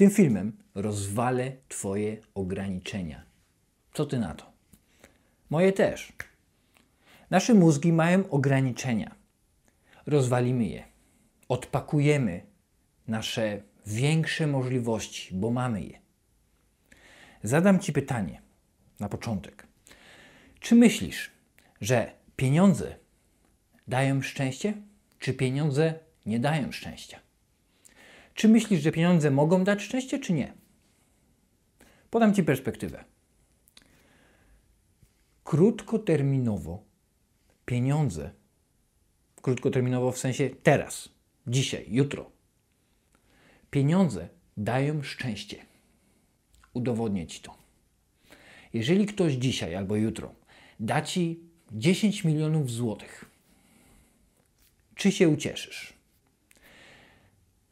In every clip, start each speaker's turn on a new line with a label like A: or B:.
A: Tym filmem rozwalę Twoje ograniczenia. Co Ty na to? Moje też. Nasze mózgi mają ograniczenia. Rozwalimy je. Odpakujemy nasze większe możliwości, bo mamy je. Zadam Ci pytanie na początek. Czy myślisz, że pieniądze dają szczęście, czy pieniądze nie dają szczęścia? Czy myślisz, że pieniądze mogą dać szczęście, czy nie? Podam Ci perspektywę. Krótkoterminowo pieniądze, krótkoterminowo w sensie teraz, dzisiaj, jutro, pieniądze dają szczęście. Udowodnię Ci to. Jeżeli ktoś dzisiaj albo jutro da Ci 10 milionów złotych, czy się ucieszysz?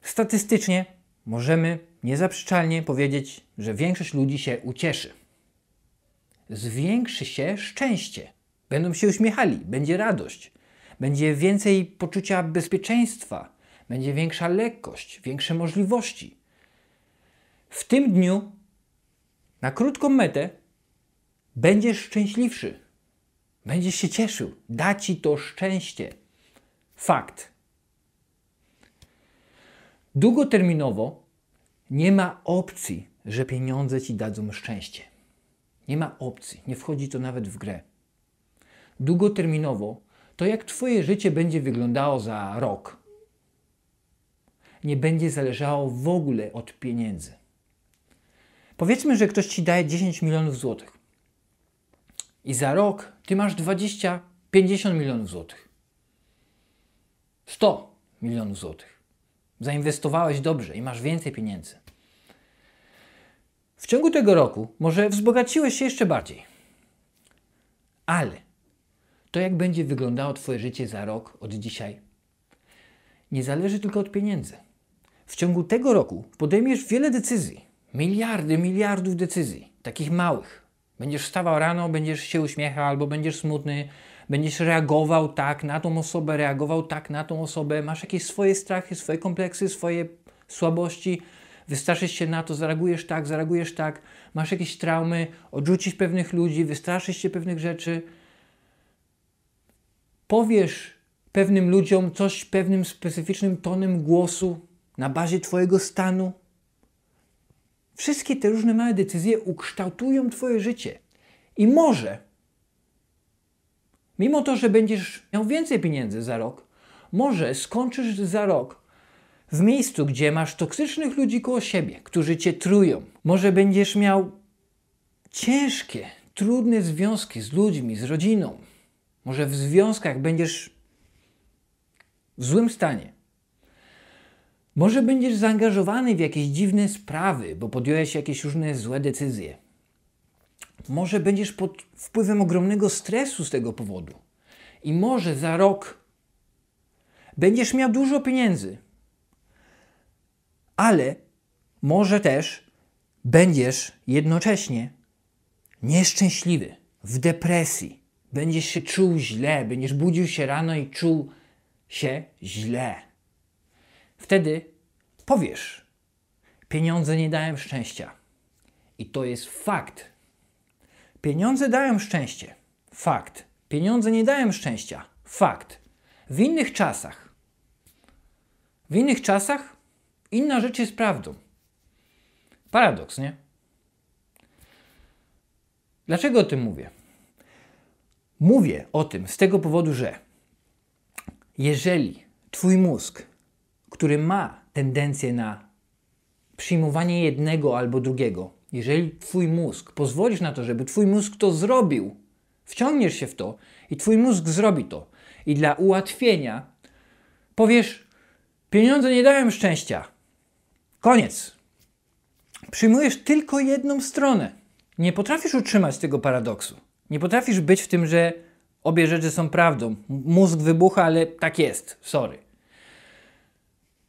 A: Statystycznie możemy niezaprzeczalnie powiedzieć, że większość ludzi się ucieszy. Zwiększy się szczęście. Będą się uśmiechali, będzie radość, będzie więcej poczucia bezpieczeństwa, będzie większa lekkość, większe możliwości. W tym dniu, na krótką metę, będziesz szczęśliwszy, będziesz się cieszył, da ci to szczęście. Fakt. Długoterminowo nie ma opcji, że pieniądze ci dadzą szczęście. Nie ma opcji, nie wchodzi to nawet w grę. Długoterminowo to jak Twoje życie będzie wyglądało za rok, nie będzie zależało w ogóle od pieniędzy. Powiedzmy, że ktoś ci daje 10 milionów złotych i za rok ty masz 20, 50 milionów złotych, 100 milionów złotych. Zainwestowałeś dobrze i masz więcej pieniędzy. W ciągu tego roku może wzbogaciłeś się jeszcze bardziej. Ale to, jak będzie wyglądało Twoje życie za rok od dzisiaj, nie zależy tylko od pieniędzy. W ciągu tego roku podejmiesz wiele decyzji, miliardy, miliardów decyzji, takich małych. Będziesz wstawał rano, będziesz się uśmiechał, albo będziesz smutny, będziesz reagował tak na tą osobę, reagował tak na tą osobę, masz jakieś swoje strachy, swoje kompleksy, swoje słabości, wystraszysz się na to, zareagujesz tak, zareagujesz tak, masz jakieś traumy, odrzucisz pewnych ludzi, wystraszysz się pewnych rzeczy. Powiesz pewnym ludziom coś pewnym specyficznym tonem głosu na bazie Twojego stanu. Wszystkie te różne małe decyzje ukształtują Twoje życie. I może Mimo to, że będziesz miał więcej pieniędzy za rok, może skończysz za rok w miejscu, gdzie masz toksycznych ludzi koło siebie, którzy cię trują. Może będziesz miał ciężkie, trudne związki z ludźmi, z rodziną. Może w związkach będziesz w złym stanie. Może będziesz zaangażowany w jakieś dziwne sprawy, bo podjąłeś jakieś różne złe decyzje. Może będziesz pod wpływem ogromnego stresu z tego powodu. I może za rok będziesz miał dużo pieniędzy, ale może też będziesz jednocześnie nieszczęśliwy, w depresji. Będziesz się czuł źle, będziesz budził się rano i czuł się źle. Wtedy powiesz: Pieniądze nie dają szczęścia. I to jest fakt. Pieniądze dają szczęście. Fakt. Pieniądze nie dają szczęścia. Fakt. W innych czasach, w innych czasach inna rzecz jest prawdą. Paradoks, nie? Dlaczego o tym mówię? Mówię o tym z tego powodu, że jeżeli twój mózg, który ma tendencję na przyjmowanie jednego albo drugiego, jeżeli twój mózg, pozwolisz na to, żeby twój mózg to zrobił, wciągniesz się w to i twój mózg zrobi to. I dla ułatwienia powiesz, pieniądze nie dają szczęścia. Koniec. Przyjmujesz tylko jedną stronę. Nie potrafisz utrzymać tego paradoksu. Nie potrafisz być w tym, że obie rzeczy są prawdą. Mózg wybucha, ale tak jest. Sorry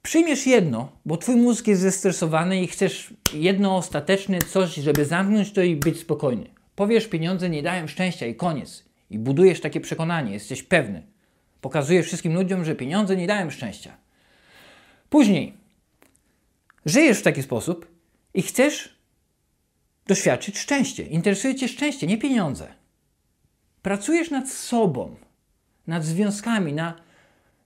A: przyjmiesz jedno, bo twój mózg jest zestresowany i chcesz jedno ostateczne coś, żeby zamknąć to i być spokojny. Powiesz, pieniądze nie dają szczęścia i koniec. I budujesz takie przekonanie, jesteś pewny. Pokazujesz wszystkim ludziom, że pieniądze nie dają szczęścia. Później żyjesz w taki sposób i chcesz doświadczyć szczęście. Interesuje cię szczęście, nie pieniądze. Pracujesz nad sobą, nad związkami, na,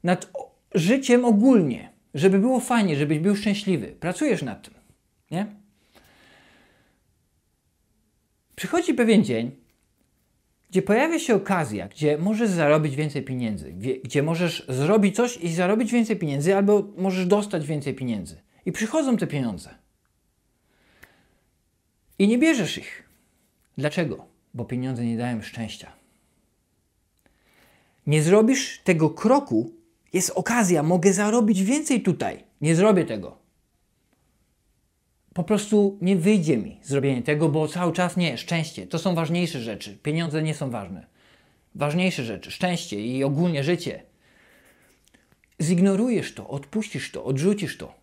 A: nad życiem ogólnie żeby było fajnie, żebyś był szczęśliwy. Pracujesz nad tym, nie? Przychodzi pewien dzień, gdzie pojawia się okazja, gdzie możesz zarobić więcej pieniędzy, gdzie możesz zrobić coś i zarobić więcej pieniędzy, albo możesz dostać więcej pieniędzy. I przychodzą te pieniądze. I nie bierzesz ich. Dlaczego? Bo pieniądze nie dają szczęścia. Nie zrobisz tego kroku, jest okazja, mogę zarobić więcej tutaj. Nie zrobię tego. Po prostu nie wyjdzie mi zrobienie tego, bo cały czas nie, szczęście. To są ważniejsze rzeczy. Pieniądze nie są ważne. Ważniejsze rzeczy, szczęście i ogólnie życie. Zignorujesz to, odpuścisz to, odrzucisz to,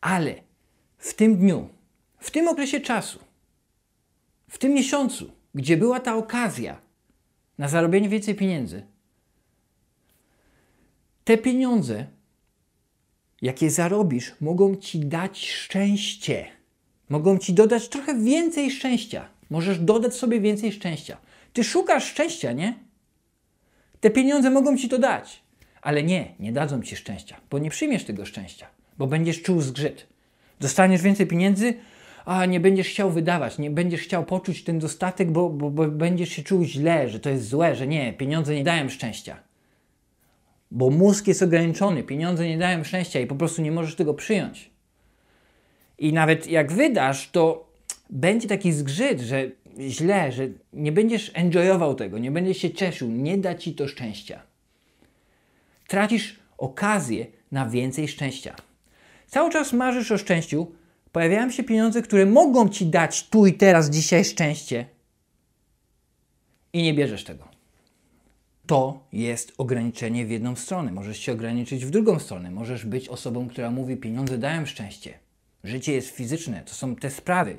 A: ale w tym dniu, w tym okresie czasu, w tym miesiącu, gdzie była ta okazja na zarobienie więcej pieniędzy, te pieniądze, jakie zarobisz, mogą ci dać szczęście. Mogą ci dodać trochę więcej szczęścia. Możesz dodać sobie więcej szczęścia. Ty szukasz szczęścia, nie? Te pieniądze mogą ci to dać, ale nie, nie dadzą ci szczęścia, bo nie przyjmiesz tego szczęścia, bo będziesz czuł zgrzyt. Dostaniesz więcej pieniędzy, a nie będziesz chciał wydawać, nie będziesz chciał poczuć ten dostatek, bo, bo, bo będziesz się czuł źle, że to jest złe, że nie, pieniądze nie dają szczęścia bo mózg jest ograniczony, pieniądze nie dają szczęścia i po prostu nie możesz tego przyjąć. I nawet jak wydasz, to będzie taki zgrzyt, że źle, że nie będziesz enjoyował tego, nie będziesz się cieszył, nie da ci to szczęścia. Tracisz okazję na więcej szczęścia. Cały czas marzysz o szczęściu, pojawiają się pieniądze, które mogą ci dać tu i teraz, dzisiaj szczęście, i nie bierzesz tego to jest ograniczenie w jedną stronę. Możesz się ograniczyć w drugą stronę. Możesz być osobą, która mówi: Pieniądze dają szczęście. Życie jest fizyczne, to są te sprawy.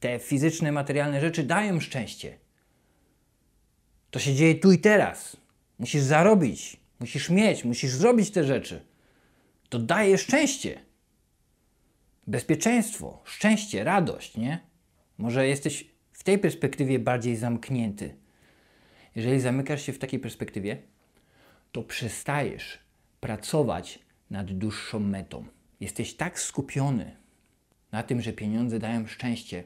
A: Te fizyczne, materialne rzeczy dają szczęście. To się dzieje tu i teraz. Musisz zarobić, musisz mieć, musisz zrobić te rzeczy. To daje szczęście. Bezpieczeństwo, szczęście, radość, nie? Może jesteś w tej perspektywie bardziej zamknięty jeżeli zamykasz się w takiej perspektywie, to przestajesz pracować nad dłuższą metą. Jesteś tak skupiony na tym, że pieniądze dają szczęście.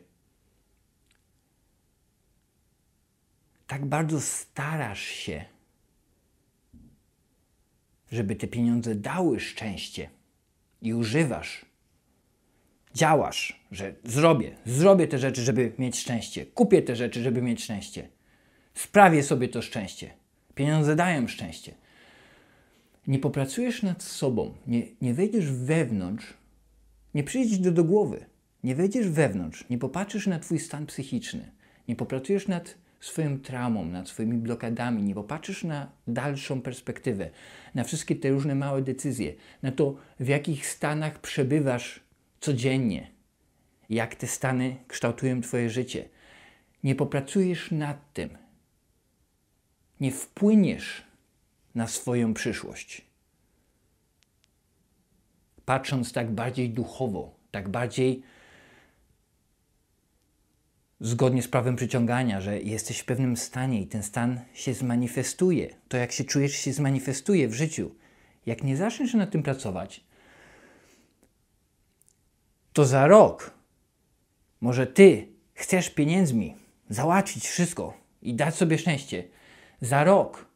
A: Tak bardzo starasz się, żeby te pieniądze dały szczęście i używasz działasz, że zrobię, zrobię te rzeczy, żeby mieć szczęście, kupię te rzeczy, żeby mieć szczęście. Sprawię sobie to szczęście. Pieniądze dają szczęście. Nie popracujesz nad sobą, nie, nie wejdziesz wewnątrz, nie przyjdziesz do, do głowy, nie wejdziesz wewnątrz, nie popatrzysz na Twój stan psychiczny, nie popracujesz nad swoją traumą, nad swoimi blokadami, nie popatrzysz na dalszą perspektywę, na wszystkie te różne małe decyzje, na to, w jakich stanach przebywasz codziennie, jak te stany kształtują Twoje życie. Nie popracujesz nad tym, nie wpłyniesz na swoją przyszłość. Patrząc tak bardziej duchowo, tak bardziej zgodnie z prawem przyciągania, że jesteś w pewnym stanie i ten stan się zmanifestuje. To, jak się czujesz, się zmanifestuje w życiu. Jak nie zaczniesz nad tym pracować, to za rok może ty chcesz pieniędzmi załatwić wszystko i dać sobie szczęście za rok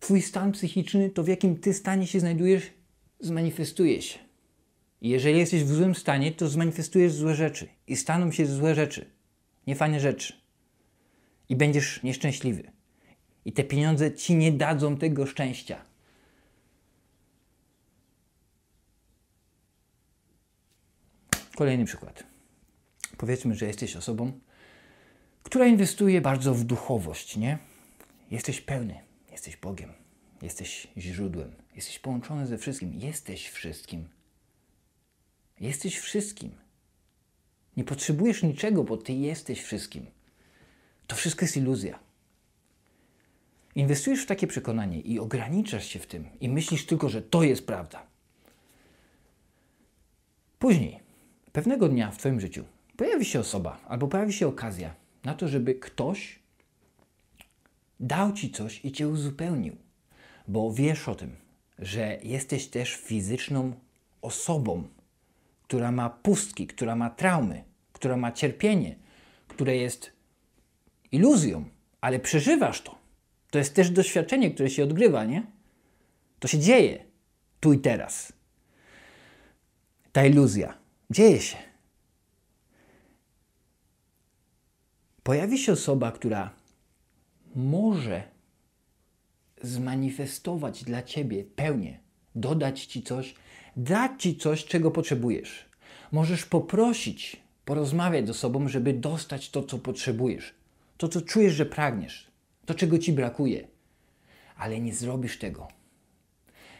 A: twój stan psychiczny, to w jakim ty stanie się znajdujesz, zmanifestuje się. Jeżeli jesteś w złym stanie, to zmanifestujesz złe rzeczy i staną się złe rzeczy, niefajne rzeczy. I będziesz nieszczęśliwy. I te pieniądze ci nie dadzą tego szczęścia. Kolejny przykład. Powiedzmy, że jesteś osobą, która inwestuje bardzo w duchowość, nie? Jesteś pełny, jesteś Bogiem, jesteś źródłem, jesteś połączony ze wszystkim, jesteś wszystkim. Jesteś wszystkim. Nie potrzebujesz niczego, bo ty jesteś wszystkim. To wszystko jest iluzja. Inwestujesz w takie przekonanie i ograniczasz się w tym i myślisz tylko, że to jest prawda. Później, pewnego dnia w Twoim życiu pojawi się osoba albo pojawi się okazja, na to, żeby ktoś dał ci coś i cię uzupełnił, bo wiesz o tym, że jesteś też fizyczną osobą, która ma pustki, która ma traumy, która ma cierpienie, które jest iluzją, ale przeżywasz to. To jest też doświadczenie, które się odgrywa, nie? To się dzieje tu i teraz. Ta iluzja dzieje się. pojawi się osoba, która może zmanifestować dla ciebie pełnię, dodać ci coś, dać ci coś, czego potrzebujesz. Możesz poprosić, porozmawiać ze sobą, żeby dostać to, co potrzebujesz, to, co czujesz, że pragniesz, to, czego ci brakuje. Ale nie zrobisz tego.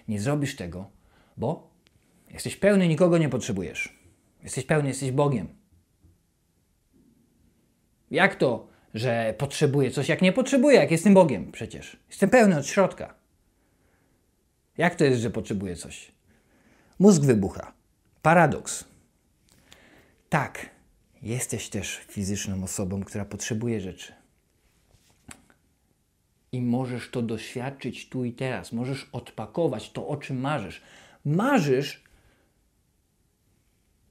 A: Nie zrobisz tego, bo jesteś pełny, nikogo nie potrzebujesz. Jesteś pełny, jesteś Bogiem. Jak to, że potrzebuję coś, jak nie potrzebuję, jak jestem Bogiem przecież? Jestem pełny od środka. Jak to jest, że potrzebuję coś? Mózg wybucha. Paradoks. Tak, jesteś też fizyczną osobą, która potrzebuje rzeczy. I możesz to doświadczyć tu i teraz. Możesz odpakować to, o czym marzysz. Marzysz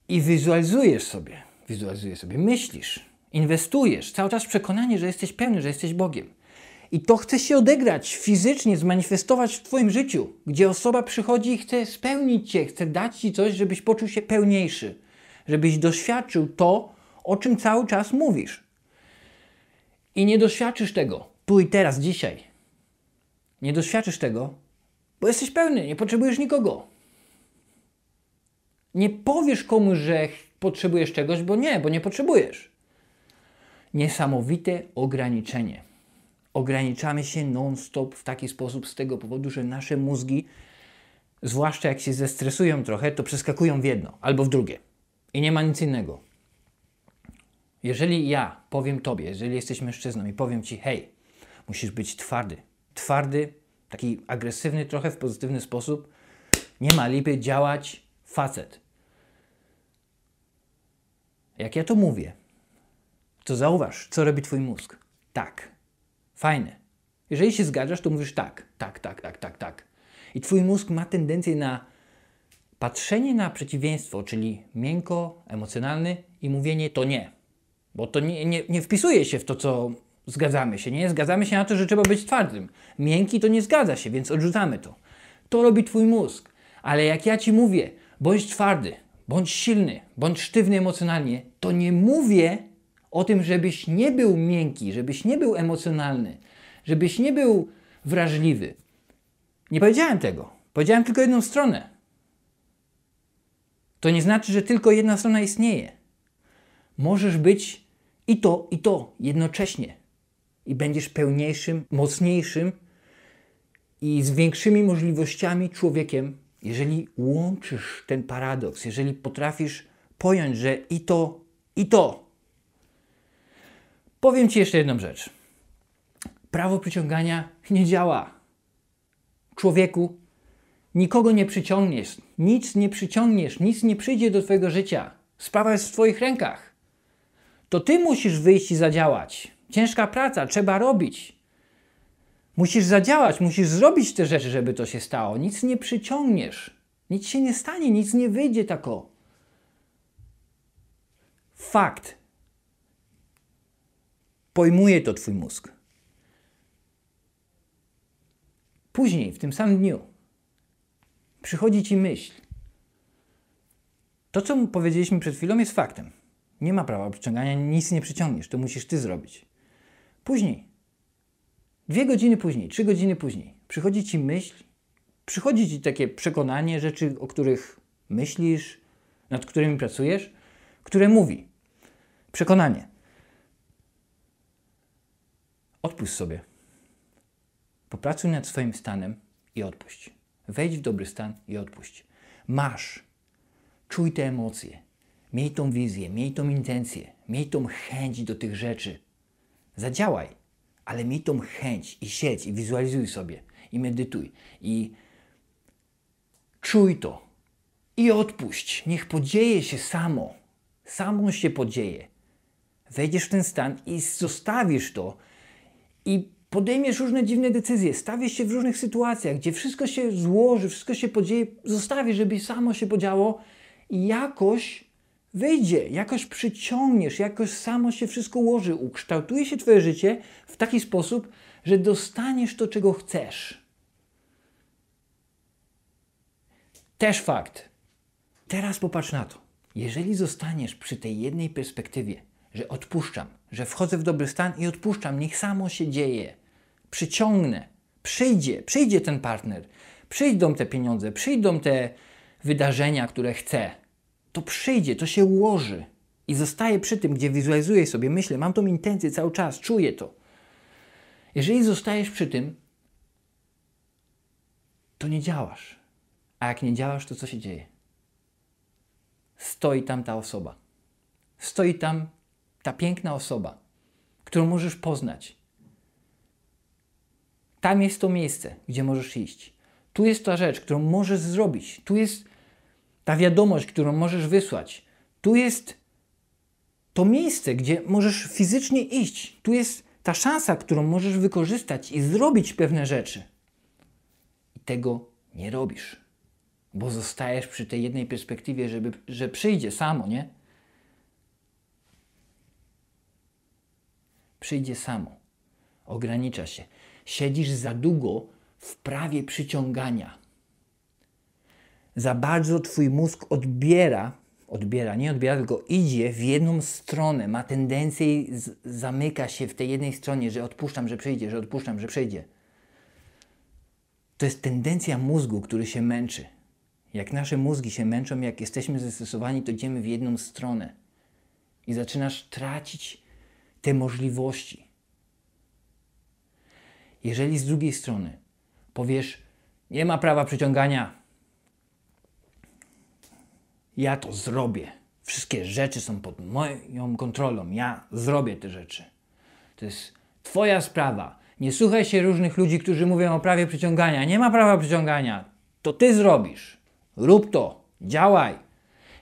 A: i wizualizujesz sobie. Wizualizujesz sobie, myślisz. Inwestujesz cały czas przekonanie, że jesteś pewny, że jesteś Bogiem. I to chce się odegrać fizycznie, zmanifestować w Twoim życiu, gdzie osoba przychodzi i chce spełnić Cię, chce dać Ci coś, żebyś poczuł się pełniejszy, żebyś doświadczył to, o czym cały czas mówisz. I nie doświadczysz tego tu i teraz, dzisiaj. Nie doświadczysz tego, bo jesteś pełny, nie potrzebujesz nikogo. Nie powiesz komuś, że potrzebujesz czegoś, bo nie, bo nie potrzebujesz niesamowite ograniczenie. Ograniczamy się non-stop w taki sposób z tego powodu, że nasze mózgi, zwłaszcza jak się zestresują trochę, to przeskakują w jedno albo w drugie. I nie ma nic innego. Jeżeli ja powiem tobie, jeżeli jesteś mężczyzną i powiem ci, hej, musisz być twardy, twardy, taki agresywny trochę w pozytywny sposób, nie ma lipy działać facet. Jak ja to mówię, co zauważ, co robi twój mózg. Tak. Fajne. Jeżeli się zgadzasz, to mówisz tak, tak, tak, tak, tak, tak. I twój mózg ma tendencję na patrzenie na przeciwieństwo, czyli miękko, emocjonalny i mówienie to nie. Bo to nie, nie, nie wpisuje się w to, co zgadzamy się. Nie zgadzamy się na to, że trzeba być twardym. Miękki to nie zgadza się, więc odrzucamy to. To robi twój mózg. Ale jak ja ci mówię, bądź twardy, bądź silny, bądź sztywny emocjonalnie, to nie mówię, o tym, żebyś nie był miękki, żebyś nie był emocjonalny, żebyś nie był wrażliwy. Nie powiedziałem tego. Powiedziałem tylko jedną stronę. To nie znaczy, że tylko jedna strona istnieje. Możesz być i to, i to jednocześnie. I będziesz pełniejszym, mocniejszym i z większymi możliwościami człowiekiem, jeżeli łączysz ten paradoks, jeżeli potrafisz pojąć, że i to, i to Powiem Ci jeszcze jedną rzecz. Prawo przyciągania nie działa. Człowieku, nikogo nie przyciągniesz, nic nie przyciągniesz, nic nie przyjdzie do Twojego życia. Sprawa jest w Twoich rękach. To Ty musisz wyjść i zadziałać. Ciężka praca, trzeba robić. Musisz zadziałać, musisz zrobić te rzeczy, żeby to się stało. Nic nie przyciągniesz, nic się nie stanie, nic nie wyjdzie tako. Fakt, Pojmuje to Twój mózg. Później, w tym samym dniu, przychodzi Ci myśl. To, co powiedzieliśmy przed chwilą, jest faktem. Nie ma prawa przyciągania, nic nie przyciągniesz, to musisz Ty zrobić. Później, dwie godziny później, trzy godziny później, przychodzi Ci myśl, przychodzi Ci takie przekonanie rzeczy, o których myślisz, nad którymi pracujesz, które mówi, przekonanie, Odpuść sobie. Popracuj nad swoim stanem i odpuść. Wejdź w dobry stan i odpuść. Masz. Czuj te emocje. Miej tą wizję, miej tą intencję, miej tą chęć do tych rzeczy. Zadziałaj, ale miej tą chęć i siedź i wizualizuj sobie i medytuj i czuj to i odpuść. Niech podzieje się samo. Samo się podzieje. Wejdziesz w ten stan i zostawisz to, i podejmiesz różne dziwne decyzje, stawisz się w różnych sytuacjach, gdzie wszystko się złoży, wszystko się podzieje, zostawisz, żeby samo się podziało i jakoś wyjdzie, jakoś przyciągniesz, jakoś samo się wszystko ułoży, ukształtuje się Twoje życie w taki sposób, że dostaniesz to, czego chcesz. Też fakt. Teraz popatrz na to. Jeżeli zostaniesz przy tej jednej perspektywie, że odpuszczam, że wchodzę w dobry stan i odpuszczam, niech samo się dzieje. Przyciągnę, przyjdzie, przyjdzie ten partner, przyjdą te pieniądze, przyjdą te wydarzenia, które chcę. To przyjdzie, to się ułoży i zostaje przy tym, gdzie wizualizuję sobie, myślę, mam tą intencję cały czas, czuję to. Jeżeli zostajesz przy tym, to nie działasz. A jak nie działasz, to co się dzieje? Stoi tam ta osoba. Stoi tam ta piękna osoba, którą możesz poznać. Tam jest to miejsce, gdzie możesz iść. Tu jest ta rzecz, którą możesz zrobić. Tu jest ta wiadomość, którą możesz wysłać. Tu jest to miejsce, gdzie możesz fizycznie iść. Tu jest ta szansa, którą możesz wykorzystać i zrobić pewne rzeczy. I tego nie robisz, bo zostajesz przy tej jednej perspektywie, żeby, że przyjdzie samo, nie? przyjdzie samo. Ogranicza się. Siedzisz za długo w prawie przyciągania. Za bardzo twój mózg odbiera, odbiera, nie odbiera, tylko idzie w jedną stronę, ma tendencję i zamyka się w tej jednej stronie, że odpuszczam, że przyjdzie, że odpuszczam, że przyjdzie. To jest tendencja mózgu, który się męczy. Jak nasze mózgi się męczą, jak jesteśmy zestresowani, to idziemy w jedną stronę i zaczynasz tracić te możliwości. Jeżeli z drugiej strony powiesz, nie ma prawa przyciągania, ja to zrobię. Wszystkie rzeczy są pod moją kontrolą, ja zrobię te rzeczy. To jest Twoja sprawa. Nie słuchaj się różnych ludzi, którzy mówią o prawie przyciągania. Nie ma prawa przyciągania. To Ty zrobisz. Rób to, działaj.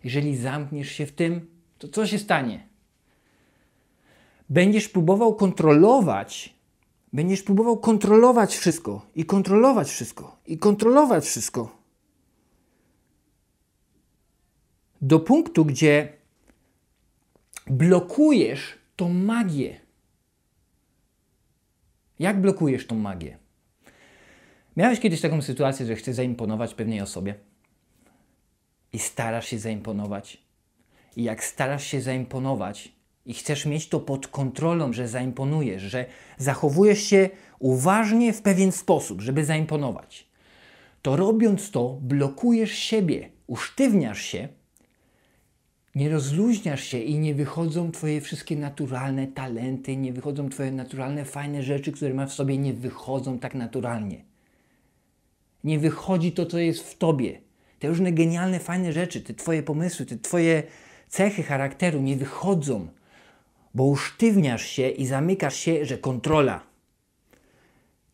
A: Jeżeli zamkniesz się w tym, to co się stanie? będziesz próbował kontrolować, będziesz próbował kontrolować wszystko i kontrolować wszystko i kontrolować wszystko. Do punktu, gdzie blokujesz tą magię. Jak blokujesz tą magię? Miałeś kiedyś taką sytuację, że chcesz zaimponować pewnej osobie i starasz się zaimponować. I jak starasz się zaimponować, i chcesz mieć to pod kontrolą, że zaimponujesz, że zachowujesz się uważnie w pewien sposób, żeby zaimponować, to robiąc to blokujesz siebie, usztywniasz się, nie rozluźniasz się i nie wychodzą Twoje wszystkie naturalne talenty, nie wychodzą Twoje naturalne fajne rzeczy, które masz w sobie, nie wychodzą tak naturalnie. Nie wychodzi to, co jest w Tobie. Te różne genialne, fajne rzeczy, te Twoje pomysły, te Twoje cechy charakteru nie wychodzą bo usztywniasz się i zamykasz się, że kontrola.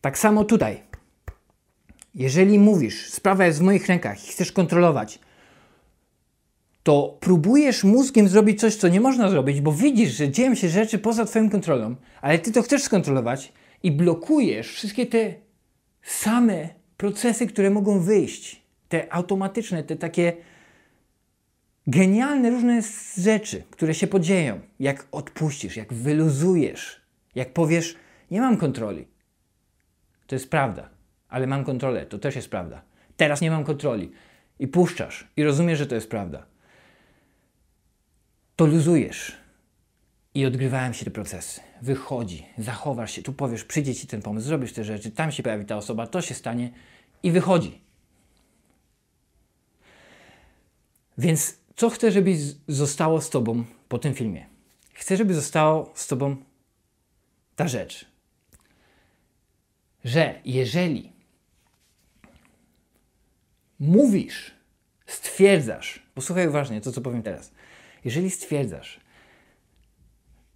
A: Tak samo tutaj. Jeżeli mówisz, sprawa jest w moich rękach i chcesz kontrolować, to próbujesz mózgiem zrobić coś, co nie można zrobić, bo widzisz, że dzieją się rzeczy poza Twoją kontrolą, ale Ty to chcesz skontrolować i blokujesz wszystkie te same procesy, które mogą wyjść. Te automatyczne, te takie genialne różne rzeczy, które się podzieją, jak odpuścisz, jak wyluzujesz, jak powiesz, nie mam kontroli. To jest prawda, ale mam kontrolę, to też jest prawda. Teraz nie mam kontroli. I puszczasz, i rozumiesz, że to jest prawda. To luzujesz. I odgrywają się te procesy. Wychodzi, zachowasz się, tu powiesz, przyjdzie ci ten pomysł, zrobisz te rzeczy, tam się pojawi ta osoba, to się stanie i wychodzi. Więc co chcę, żeby zostało z Tobą po tym filmie? Chcę, żeby zostało z Tobą ta rzecz, że jeżeli mówisz, stwierdzasz, posłuchaj uważnie to, co powiem teraz, jeżeli stwierdzasz,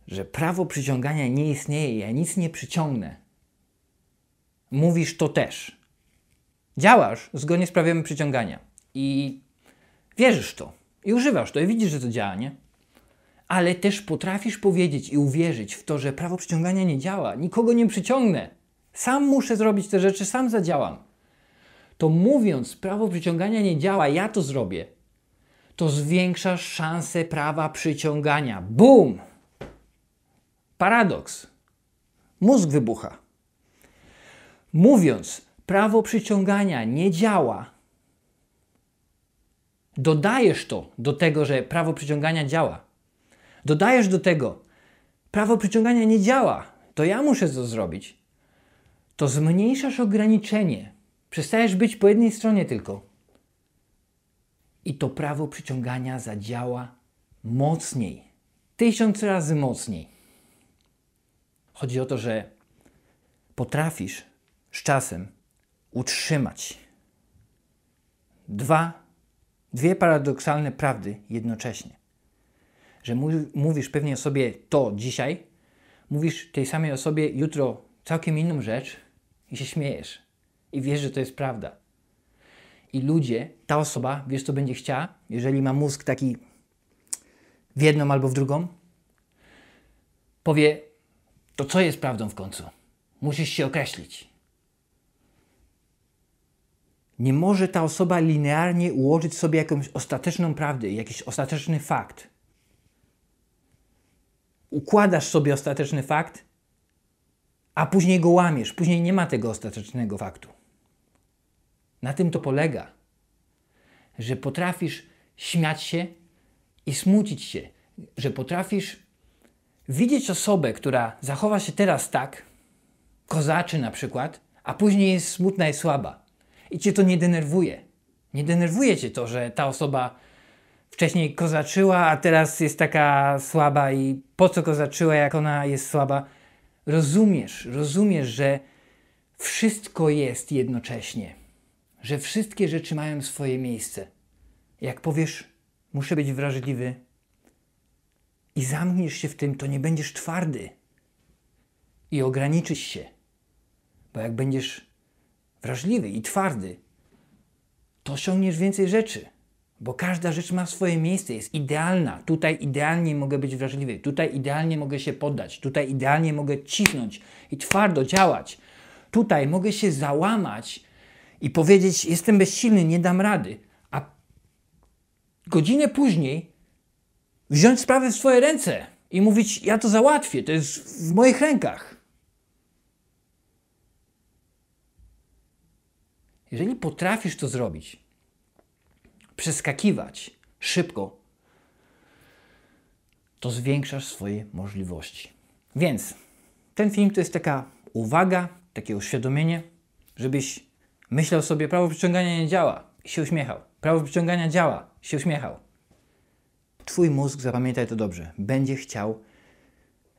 A: że prawo przyciągania nie istnieje, ja nic nie przyciągnę, mówisz to też. Działasz zgodnie z prawem przyciągania i wierzysz to. I używasz to i widzisz, że to działa, nie? Ale też potrafisz powiedzieć i uwierzyć w to, że prawo przyciągania nie działa, nikogo nie przyciągnę, sam muszę zrobić te rzeczy, sam zadziałam. To mówiąc, prawo przyciągania nie działa, ja to zrobię, to zwiększasz szanse prawa przyciągania. Bum! Paradoks. Mózg wybucha. Mówiąc, prawo przyciągania nie działa, dodajesz to do tego, że prawo przyciągania działa. Dodajesz do tego, prawo przyciągania nie działa, to ja muszę to zrobić. To zmniejszasz ograniczenie. Przestajesz być po jednej stronie tylko. I to prawo przyciągania zadziała mocniej. Tysiąc razy mocniej. Chodzi o to, że potrafisz z czasem utrzymać dwa dwie paradoksalne prawdy jednocześnie. Że mówisz pewnie o sobie to dzisiaj, mówisz tej samej osobie jutro całkiem inną rzecz i się śmiejesz. I wiesz, że to jest prawda. I ludzie, ta osoba, wiesz co będzie chciała, jeżeli ma mózg taki w jedną albo w drugą, powie, to co jest prawdą w końcu? Musisz się określić nie może ta osoba linearnie ułożyć sobie jakąś ostateczną prawdę, jakiś ostateczny fakt. Układasz sobie ostateczny fakt, a później go łamiesz, później nie ma tego ostatecznego faktu. Na tym to polega, że potrafisz śmiać się i smucić się, że potrafisz widzieć osobę, która zachowa się teraz tak, kozaczy na przykład, a później jest smutna i słaba i cię to nie denerwuje. Nie denerwuje cię to, że ta osoba wcześniej kozaczyła, a teraz jest taka słaba i po co kozaczyła, jak ona jest słaba. Rozumiesz, rozumiesz, że wszystko jest jednocześnie, że wszystkie rzeczy mają swoje miejsce. Jak powiesz, muszę być wrażliwy i zamkniesz się w tym, to nie będziesz twardy i ograniczysz się, bo jak będziesz wrażliwy i twardy, to osiągniesz więcej rzeczy. Bo każda rzecz ma swoje miejsce, jest idealna. Tutaj idealnie mogę być wrażliwy, tutaj idealnie mogę się poddać, tutaj idealnie mogę cisnąć i twardo działać. Tutaj mogę się załamać i powiedzieć: Jestem bezsilny, nie dam rady. A godzinę później wziąć sprawę w swoje ręce i mówić: Ja to załatwię, to jest w moich rękach. Jeżeli potrafisz to zrobić, przeskakiwać szybko, to zwiększasz swoje możliwości. Więc ten film to jest taka uwaga, takie uświadomienie, żebyś myślał sobie, prawo przyciągania nie działa i się uśmiechał. Prawo przyciągania działa i się uśmiechał. Twój mózg, zapamiętaj to dobrze, będzie chciał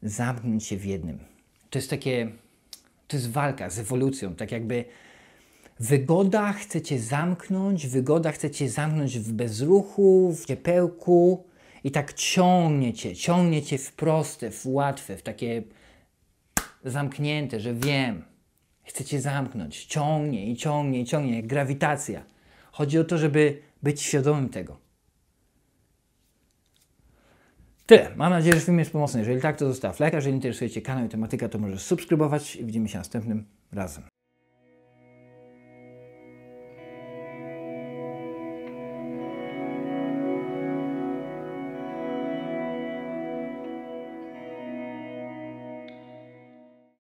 A: zamknąć się w jednym. To jest takie, to jest walka z ewolucją, tak jakby Wygoda chcecie zamknąć, wygoda chcecie zamknąć w bezruchu, w ciepełku i tak ciągniecie, ciągniecie w proste, w łatwe, w takie zamknięte, że wiem. Chcecie zamknąć, ciągnie i ciągnie i ciągnie, jak grawitacja. Chodzi o to, żeby być świadomym tego. Tyle. Mam nadzieję, że film jest pomocny. Jeżeli tak, to zostaw lajka. Jeżeli interesuje Cię kanał i tematyka, to możesz subskrybować i widzimy się następnym razem.